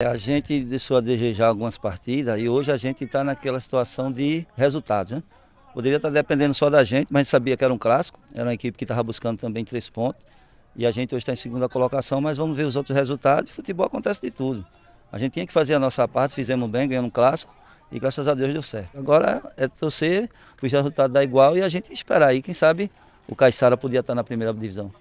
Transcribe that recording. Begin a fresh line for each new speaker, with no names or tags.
É, a gente deixou a desejar algumas partidas e hoje a gente está naquela situação de resultados. Né? Poderia estar tá dependendo só da gente, mas a gente sabia que era um clássico, era uma equipe que estava buscando também três pontos. E a gente hoje está em segunda colocação, mas vamos ver os outros resultados. Futebol acontece de tudo. A gente tinha que fazer a nossa parte, fizemos bem, ganhando um clássico e graças a Deus deu certo. Agora é torcer, os resultados dar igual e a gente esperar aí. Quem sabe o Caixara podia estar tá na primeira divisão.